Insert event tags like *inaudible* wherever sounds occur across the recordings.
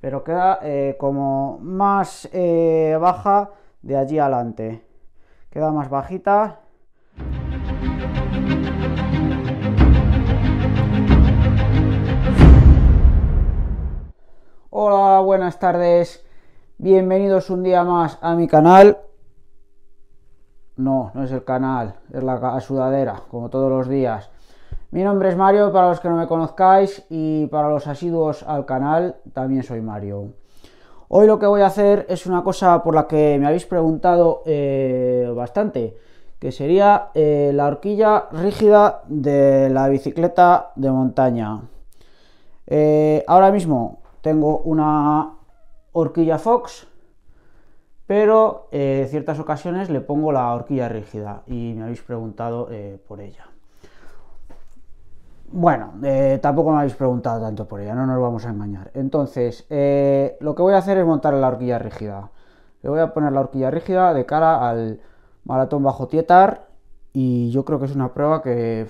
pero queda eh, como más eh, baja de allí adelante. Queda más bajita. Hola, buenas tardes. Bienvenidos un día más a mi canal. No, no es el canal, es la sudadera, como todos los días. Mi nombre es Mario, para los que no me conozcáis y para los asiduos al canal, también soy Mario. Hoy lo que voy a hacer es una cosa por la que me habéis preguntado eh, bastante, que sería eh, la horquilla rígida de la bicicleta de montaña. Eh, ahora mismo tengo una horquilla Fox, pero en ciertas ocasiones le pongo la horquilla rígida y me habéis preguntado por ella. Bueno, eh, tampoco me habéis preguntado tanto por ella, no nos vamos a engañar. Entonces, eh, lo que voy a hacer es montar la horquilla rígida. Le voy a poner la horquilla rígida de cara al maratón bajo Tietar y yo creo que es una prueba que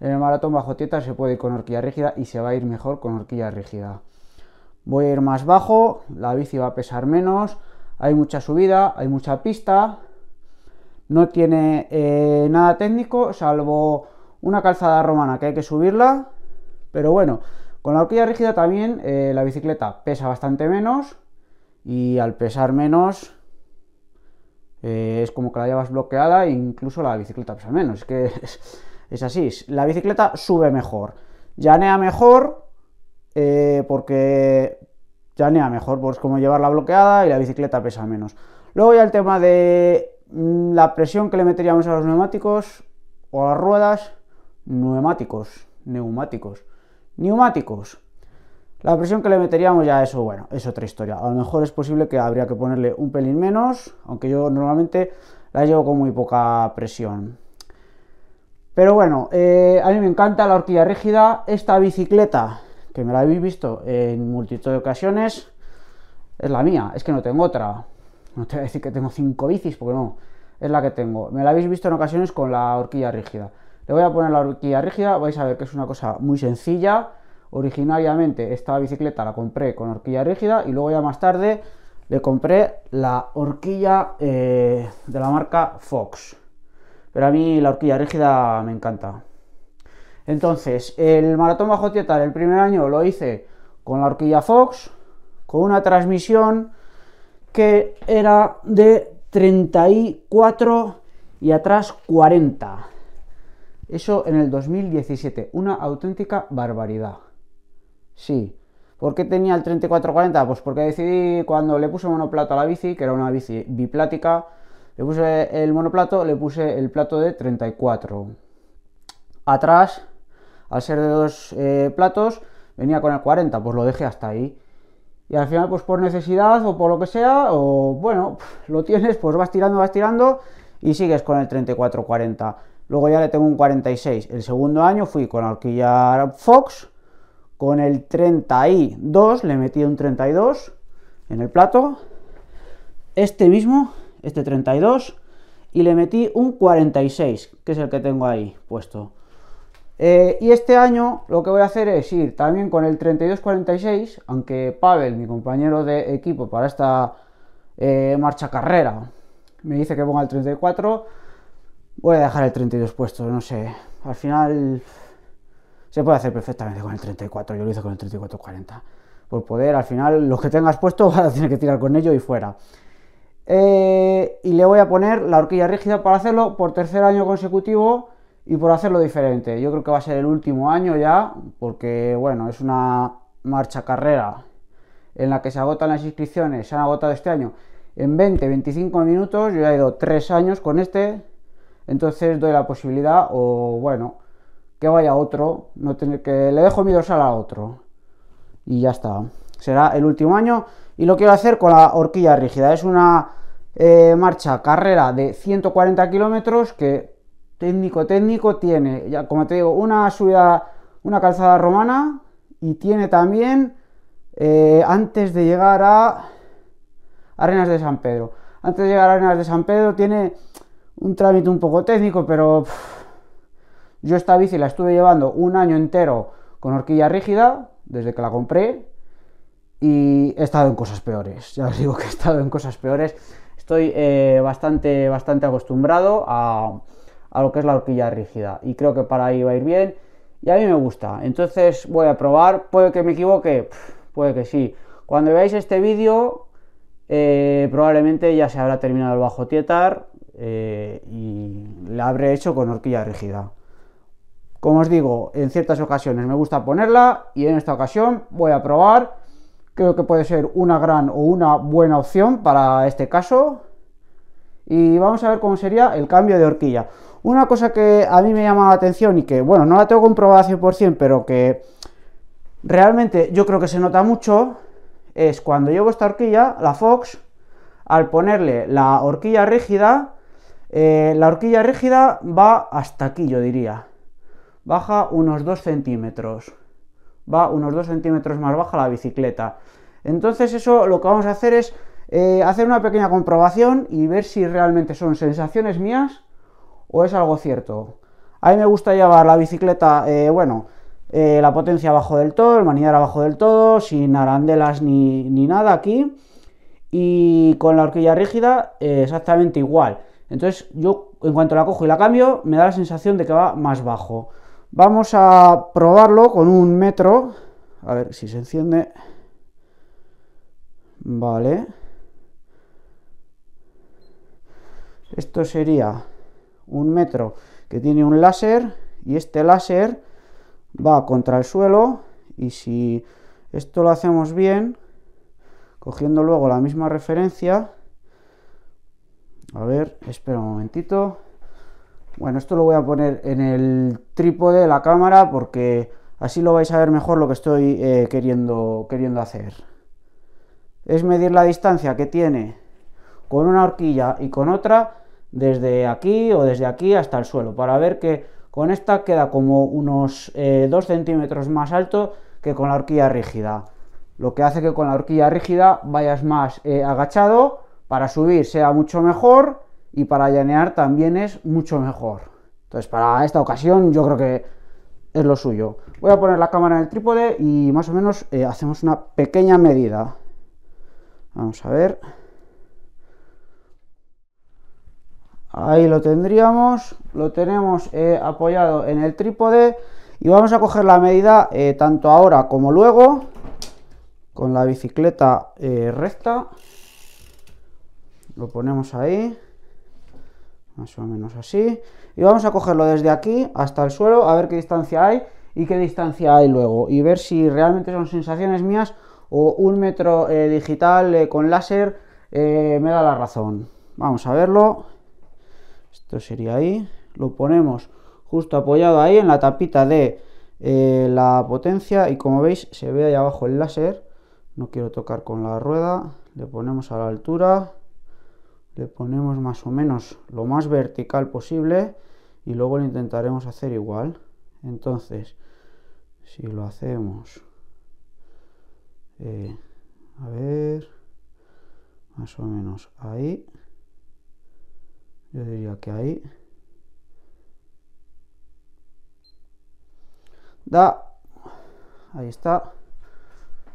en el maratón bajo Tietar se puede ir con horquilla rígida y se va a ir mejor con horquilla rígida. Voy a ir más bajo, la bici va a pesar menos, hay mucha subida, hay mucha pista, no tiene eh, nada técnico salvo una calzada romana que hay que subirla, pero bueno, con la horquilla rígida también eh, la bicicleta pesa bastante menos y al pesar menos eh, es como que la llevas bloqueada e incluso la bicicleta pesa menos, *laughs* es que es, así, la bicicleta sube mejor, llanea mejor eh, porque llanea mejor, pues como llevarla bloqueada y la bicicleta pesa menos. Luego ya el tema de mm, la presión que le meteríamos a los neumáticos o a las ruedas, Neumáticos, neumáticos, neumáticos. La presión que le meteríamos ya eso, bueno, es otra historia. A lo mejor es posible que habría que ponerle un pelín menos, aunque yo normalmente la llevo con muy poca presión. Pero bueno, eh, a mí me encanta la horquilla rígida. Esta bicicleta, que me la habéis visto en multitud de ocasiones, es la mía, es que no tengo otra. No te voy a decir que tengo cinco bicis, porque no, es la que tengo. Me la habéis visto en ocasiones con la horquilla rígida. Le voy a poner la horquilla rígida, vais a ver que es una cosa muy sencilla. Originariamente esta bicicleta la compré con horquilla rígida y luego ya más tarde le compré la horquilla eh, de la marca Fox. Pero a mí la horquilla rígida me encanta. Entonces, el maratón bajo tietar el primer año lo hice con la horquilla Fox, con una transmisión que era de 34 y atrás 40. Eso en el 2017, una auténtica barbaridad. Sí. ¿Por qué tenía el 3440? Pues porque decidí cuando le puse monoplato a la bici, que era una bici biplática, le puse el monoplato, le puse el plato de 34. Atrás, al ser de dos eh, platos, venía con el 40, pues lo dejé hasta ahí. Y al final, pues por necesidad o por lo que sea, o bueno, lo tienes, pues vas tirando, vas tirando y sigues con el 3440. Luego ya le tengo un 46. El segundo año fui con la Fox, con el 32, le metí un 32 en el plato. Este mismo, este 32, y le metí un 46, que es el que tengo ahí puesto. Eh, y este año lo que voy a hacer es ir también con el 32-46, aunque Pavel, mi compañero de equipo para esta eh, marcha carrera, me dice que ponga el 34. Voy a dejar el 32 puesto, no sé. Al final se puede hacer perfectamente con el 34. Yo lo hice con el 34-40. Por poder, al final, los que tengas puesto *laughs* vas a tener que tirar con ello y fuera. Eh, y le voy a poner la horquilla rígida para hacerlo por tercer año consecutivo y por hacerlo diferente. Yo creo que va a ser el último año ya, porque bueno, es una marcha carrera en la que se agotan las inscripciones, se han agotado este año en 20-25 minutos, yo he ido 3 años con este, entonces doy la posibilidad o bueno, que vaya otro, no tener que le dejo mi dorsal a otro. Y ya está. Será el último año y lo quiero hacer con la horquilla rígida. Es una eh, marcha carrera de 140 kilómetros que técnico técnico tiene, ya como te digo, una subida, una calzada romana y tiene también eh, antes de llegar a Arenas de San Pedro. Antes de llegar a Arenas de San Pedro tiene un trámite un poco técnico, pero yo esta bici la estuve llevando un año entero con horquilla rígida, desde que la compré, y he estado en cosas peores. Ya os digo que he estado en cosas peores. Estoy eh, bastante, bastante acostumbrado a, a lo que es la horquilla rígida, y creo que para ahí va a ir bien. Y a mí me gusta, entonces voy a probar. Puede que me equivoque, puede que sí. Cuando veáis este vídeo, eh, probablemente ya se habrá terminado el bajo tietar eh, y la habré hecho con horquilla rígida. Como os digo, en ciertas ocasiones me gusta ponerla y en esta ocasión voy a probar. Creo que puede ser una gran o una buena opción para este caso. Y vamos a ver cómo sería el cambio de horquilla. Una cosa que a mí me llama la atención y que, bueno, no la tengo comprobada 100%, pero que realmente yo creo que se nota mucho, es cuando llevo esta horquilla, la Fox, al ponerle la horquilla rígida, eh, la horquilla rígida va hasta aquí, yo diría. Baja unos 2 centímetros. Va unos 2 centímetros más baja la bicicleta. Entonces eso lo que vamos a hacer es eh, hacer una pequeña comprobación y ver si realmente son sensaciones mías o es algo cierto. A mí me gusta llevar la bicicleta, eh, bueno, la potencia abajo del todo, el manillar abajo del todo, sin arandelas ni nada aquí. Y con la horquilla rígida exactamente igual. Entonces yo en cuanto la cojo y la cambio me da la sensación de que va más bajo. Vamos a probarlo con un metro. A ver si se enciende. Vale. Esto sería un metro que tiene un láser y este láser va contra el suelo y si esto lo hacemos bien, cogiendo luego la misma referencia, a ver, espera un momentito. Bueno, esto lo voy a poner en el trípode de la cámara porque así lo vais a ver mejor lo que estoy eh, queriendo, queriendo hacer. Es medir la distancia que tiene con una horquilla y con otra desde aquí o desde aquí hasta el suelo para ver que con esta queda como unos 2 eh, centímetros más alto que con la horquilla rígida. Lo que hace que con la horquilla rígida vayas más eh, agachado para subir sea mucho mejor y para llanear también es mucho mejor. Entonces para esta ocasión yo creo que es lo suyo. Voy a poner la cámara en el trípode y más o menos eh, hacemos una pequeña medida. Vamos a ver. Ahí lo tendríamos, lo tenemos eh, apoyado en el trípode y vamos a coger la medida eh, tanto ahora como luego con la bicicleta recta lo ponemos ahí, más o menos así, y vamos a cogerlo desde aquí hasta el suelo, a ver qué distancia hay y qué distancia hay luego, y ver si realmente son sensaciones mías o un metro eh, digital eh, con láser eh, me da la razón. Vamos a verlo, esto sería ahí, lo ponemos justo apoyado ahí en la tapita de la potencia y como veis se ve ahí abajo el láser, no quiero tocar con la rueda, le ponemos a la altura le ponemos más o menos lo más vertical posible y luego lo intentaremos hacer igual. Entonces, si lo hacemos, eh, a ver, más o menos ahí, yo diría que ahí, da, ahí está,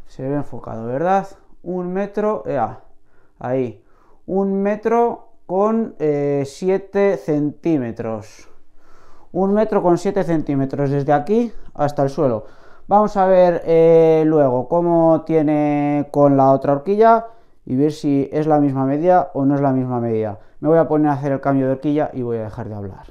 se ve enfocado, ¿verdad? Un metro, ea, ahí un metro con 7 eh, centímetros. Un metro con 7 centímetros desde aquí hasta el suelo. Vamos a ver eh, luego cómo tiene con la otra horquilla y ver si es la misma medida o no es la misma medida. Me voy a poner a hacer el cambio de horquilla y voy a dejar de hablar.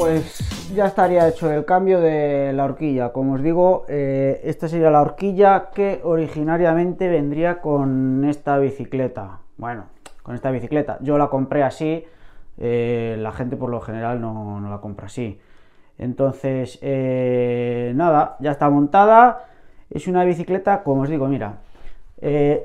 pues ya estaría hecho el cambio de la horquilla. Como os digo, eh, esta sería la horquilla que originariamente vendría con esta bicicleta. Bueno, con esta bicicleta. Yo la compré así, eh, la gente por lo general no, la compra así. Entonces, eh, nada, ya está montada. Es una bicicleta, como os digo, mira, lo que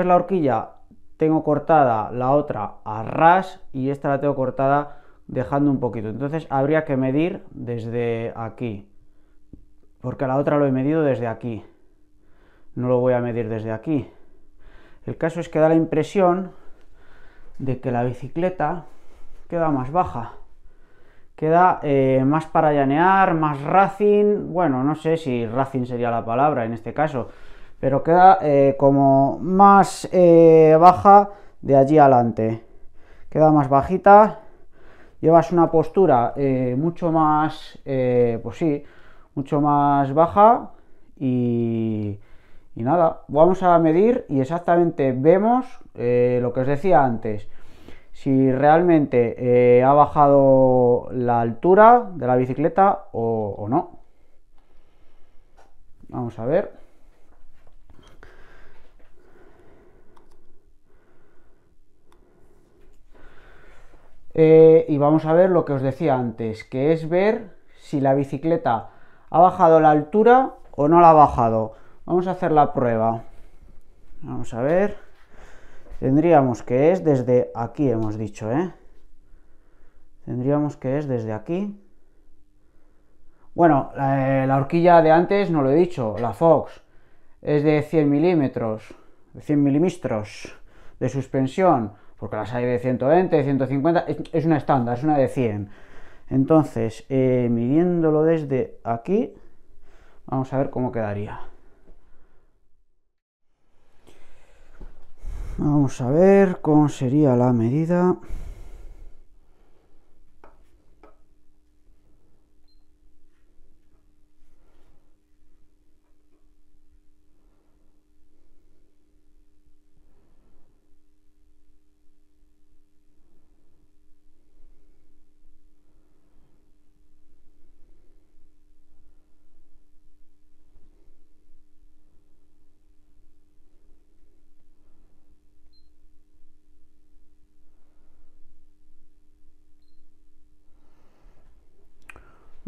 es la horquilla tengo cortada la otra a ras y esta la tengo cortada dejando un poquito. Entonces habría que medir desde aquí, porque a la otra lo he medido desde aquí. No lo voy a medir desde aquí. El caso es que da la impresión de que la bicicleta queda más baja. Queda eh, más para llanear, más racing. Bueno, no sé si racing sería la palabra en este caso, pero queda eh, como más eh, baja de allí adelante. Queda más bajita llevas una postura eh, mucho más, eh, pues sí, mucho más baja y, nada, vamos a medir y exactamente vemos eh, lo que os decía antes, si realmente ha bajado la altura de la bicicleta o no. Vamos a ver. Eh, y vamos a ver lo que os decía antes, que es ver si la bicicleta ha bajado la altura o no la ha bajado. Vamos a hacer la prueba. Vamos a ver. Tendríamos que es desde aquí, hemos dicho, ¿eh? Tendríamos que es desde aquí. Bueno, la, eh, horquilla de antes no lo he dicho, la Fox. Es de 100 milímetros, de 100 milímetros de suspensión porque pues las hay de 120, 150, es una estándar, es una de 100. Entonces, eh, midiéndolo desde aquí, vamos a ver cómo quedaría. Vamos a ver cómo sería la medida.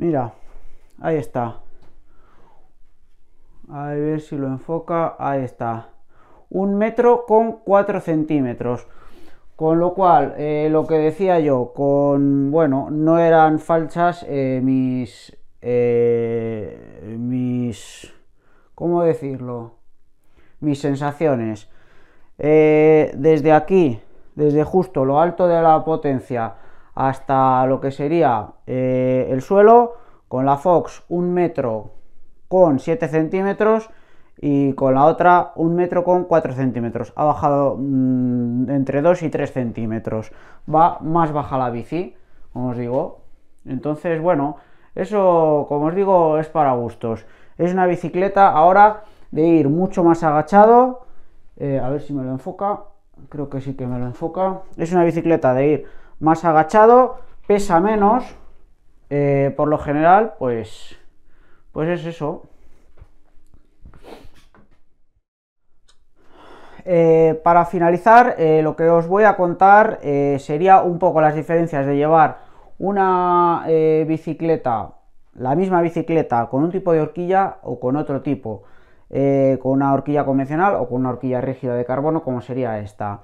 Mira, ahí está. A ver si lo enfoca. Ahí está. Un metro con cuatro centímetros. Con lo cual, eh, lo que decía yo, con bueno, no eran falsas eh, mis. Eh, mis. ¿Cómo decirlo? Mis sensaciones. desde aquí, desde justo lo alto de la potencia hasta lo que sería eh, el suelo, con la Fox un metro con 7 centímetros y con la otra un metro con 4 centímetros. Ha bajado mm, entre 2 y 3 centímetros. Va más baja la bici, como os digo. Entonces, bueno, eso, como os digo, es para gustos. Es una bicicleta ahora de ir mucho más agachado. Eh, a ver si me lo enfoca. Creo que sí que me lo enfoca. Es una bicicleta de ir más agachado, pesa menos, eh, por lo general, pues, pues es eso. Eh, para finalizar, eh, lo que os voy a contar sería un poco las diferencias de llevar una bicicleta, la misma bicicleta, con un tipo de horquilla o con otro tipo, con una horquilla convencional o con una horquilla rígida de carbono como sería esta.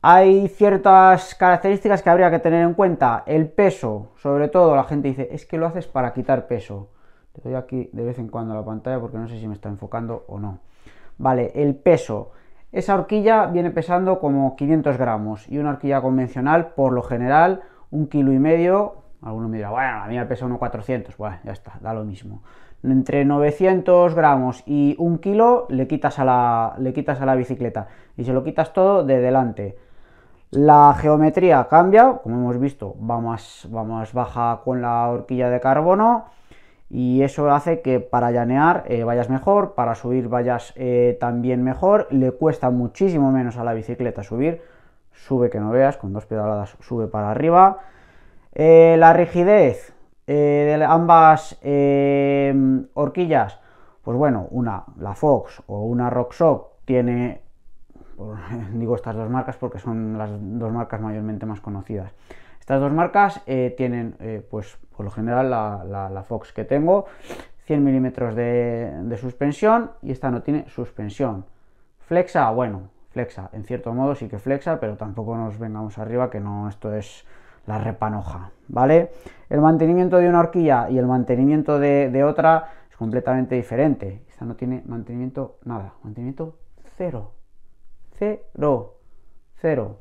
Hay ciertas características que habría que tener en cuenta. El peso, sobre todo, la gente dice, es que lo haces para quitar peso. Te doy aquí de vez en cuando la pantalla porque no sé si me está enfocando o no. Vale, el peso. Esa horquilla viene pesando como 500 gramos y una horquilla convencional, por lo general, un kilo y medio. Alguno me dirá, bueno, a mí me pesa unos 400. Bueno, ya está, da lo mismo. Entre 900 gramos y un kilo le quitas a la, le quitas a la bicicleta y se lo quitas todo de delante la geometría cambia, como hemos visto, va más, baja con la horquilla de carbono y eso hace que para llanear eh, vayas mejor, para subir vayas eh, también mejor, le cuesta muchísimo menos a la bicicleta subir, sube que no veas, con dos pedaladas sube para arriba. Eh, la rigidez de ambas horquillas, pues bueno, una, la Fox o una RockShox, tiene *laughs* digo estas dos marcas porque son las dos marcas mayormente más conocidas. Estas dos marcas eh, tienen, eh, pues por lo general, la, Fox que tengo, 100 milímetros de, suspensión y esta no tiene suspensión. Flexa, bueno, flexa, en cierto modo sí que flexa, pero tampoco nos vengamos arriba que no, esto es la repanoja, ¿vale? El mantenimiento de una horquilla y el mantenimiento de otra es completamente diferente. Esta no tiene mantenimiento nada, mantenimiento cero. 0, 0.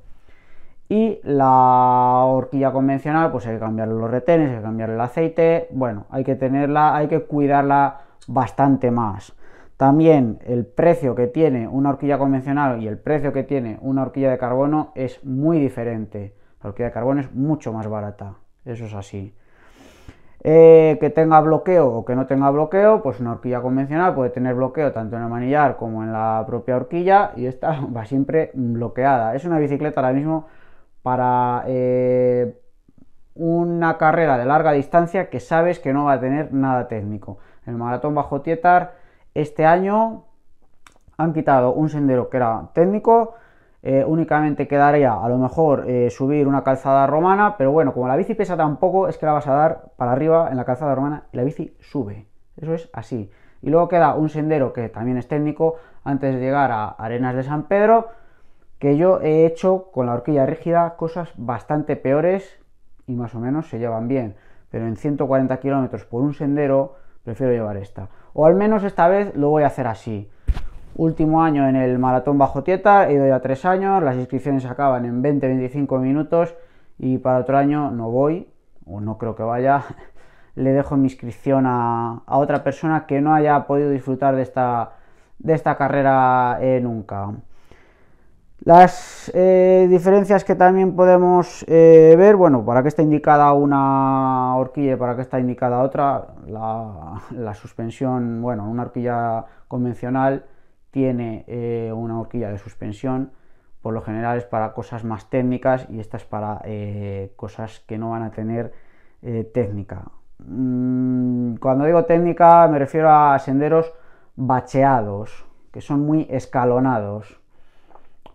Y la horquilla convencional, pues hay que cambiarle los retenes, hay que cambiarle el aceite, bueno, hay que tenerla, hay que cuidarla bastante más. También el precio que tiene una horquilla convencional y el precio que tiene una horquilla de carbono es muy diferente. La horquilla de carbono es mucho más barata, eso es así. Eh, que tenga bloqueo o que no tenga bloqueo, pues una horquilla convencional puede tener bloqueo tanto en el manillar como en la propia horquilla y esta *laughs* va siempre bloqueada. Es una bicicleta ahora mismo para eh, una carrera de larga distancia que sabes que no va a tener nada técnico. En el maratón bajo Tietar este año han quitado un sendero que era técnico eh, únicamente quedaría a lo mejor eh, subir una calzada romana, pero bueno, como la bici pesa tampoco, es que la vas a dar para arriba en la calzada romana y la bici sube. Eso es así. Y luego queda un sendero que también es técnico antes de llegar a Arenas de San Pedro, que yo he hecho con la horquilla rígida cosas bastante peores y más o menos se llevan bien. Pero en 140 kilómetros por un sendero prefiero llevar esta. O al menos esta vez lo voy a hacer así. Último año en el maratón bajo Tieta, he ido ya tres años, las inscripciones acaban en 20-25 minutos y para otro año no voy, o no creo que vaya, *laughs* le dejo mi inscripción a, otra persona que no haya podido disfrutar de esta, de esta carrera eh, nunca. Las eh, diferencias que también podemos eh, ver, bueno, para qué está indicada una horquilla y para qué está indicada otra, la suspensión, bueno, una horquilla convencional tiene eh, una horquilla de suspensión, por lo general es para cosas más técnicas y esta para eh, cosas que no van a tener eh, técnica. Mm, cuando digo técnica me refiero a senderos bacheados, que son muy escalonados.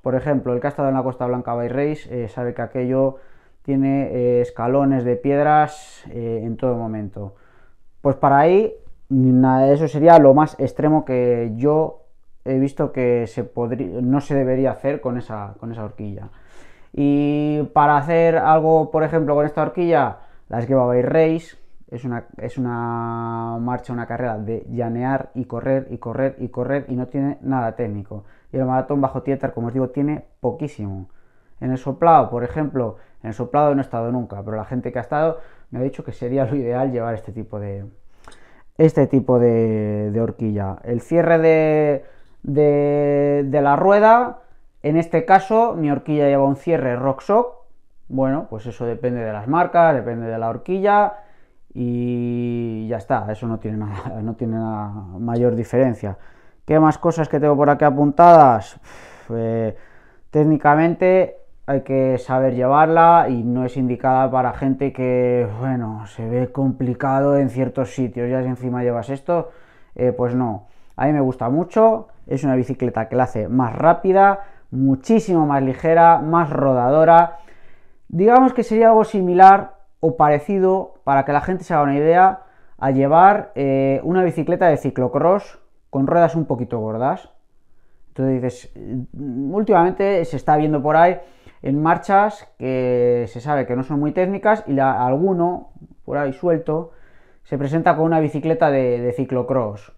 Por ejemplo, el que ha estado en la Costa Blanca by Race sabe que aquello tiene escalones de piedras en todo momento. Pues para ahí, nada, eso sería lo más extremo que yo he visto que se no se debería hacer con esa, con esa horquilla. Y para hacer algo, por ejemplo, con esta horquilla, las llevaba by Race, es una, es una marcha, una carrera de llanear y correr y correr y correr y no tiene nada técnico. Y el maratón bajo tietar, como os digo, tiene poquísimo. En el soplado, por ejemplo, en el soplado no he estado nunca, pero la gente que ha estado me ha dicho que sería lo ideal llevar este tipo de, este tipo de horquilla. El cierre de, de, la rueda. En este caso, mi horquilla lleva un cierre RockShox Bueno, pues eso depende de las marcas, depende de la horquilla y ya está, eso no tiene nada, *laughs* no tiene nada mayor diferencia. ¿Qué más cosas que tengo por aquí apuntadas? Eh, técnicamente hay que saber llevarla y no es indicada para gente que, bueno, se ve complicado en ciertos sitios. Ya si encima llevas esto, eh, pues no. A mí me gusta mucho, es una bicicleta que la hace más rápida, muchísimo más ligera, más rodadora. Digamos que sería algo similar o parecido, para que la gente se haga una idea, a llevar eh, una bicicleta de ciclocross con ruedas un poquito gordas. Entonces dices, mm, últimamente se está viendo por ahí en marchas que se sabe que no son muy técnicas y alguno, por ahí suelto, se presenta con una bicicleta de, de ciclocross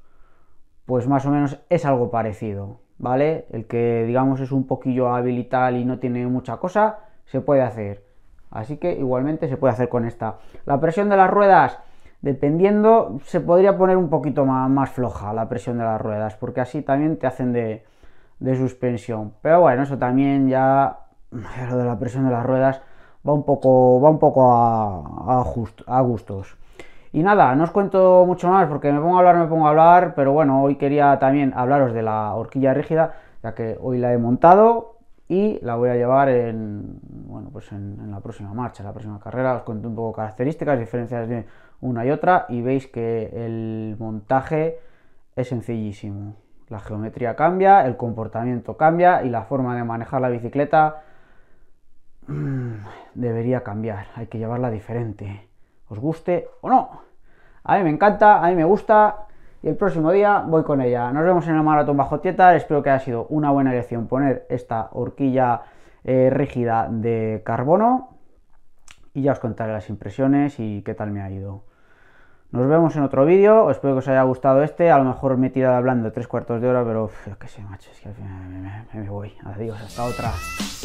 pues más o menos es algo parecido, ¿vale? El que digamos es un poquillo habilital y no tiene mucha cosa, se puede hacer. Así que igualmente se puede hacer con esta. La presión de las ruedas, dependiendo, se podría poner un poquito más, floja la presión de las ruedas, porque así también te hacen de, suspensión. Pero bueno, eso también ya, lo de la presión de las ruedas va un poco, va un poco a, a gustos. Y nada, no os cuento mucho más porque me pongo a hablar, me pongo a hablar, pero bueno, hoy quería también hablaros de la horquilla rígida, ya que hoy la he montado y la voy a llevar en, bueno, pues en, la próxima marcha, la próxima carrera. Os cuento un poco características, diferencias de una y otra y veis que el montaje es sencillísimo. La geometría cambia, el comportamiento cambia y la forma de manejar la bicicleta mm, debería cambiar, hay que llevarla diferente guste o no. A mí me encanta, a mí me gusta y el próximo día voy con ella. Nos vemos en el maratón bajo tieta Espero que haya sido una buena elección poner esta horquilla eh, rígida de carbono y ya os contaré las impresiones y qué tal me ha ido. Nos vemos en otro vídeo, espero que os haya gustado este, a lo mejor me he tirado hablando tres cuartos de hora, pero qué sé, macho, es que me, me, me voy. Adiós, hasta otra.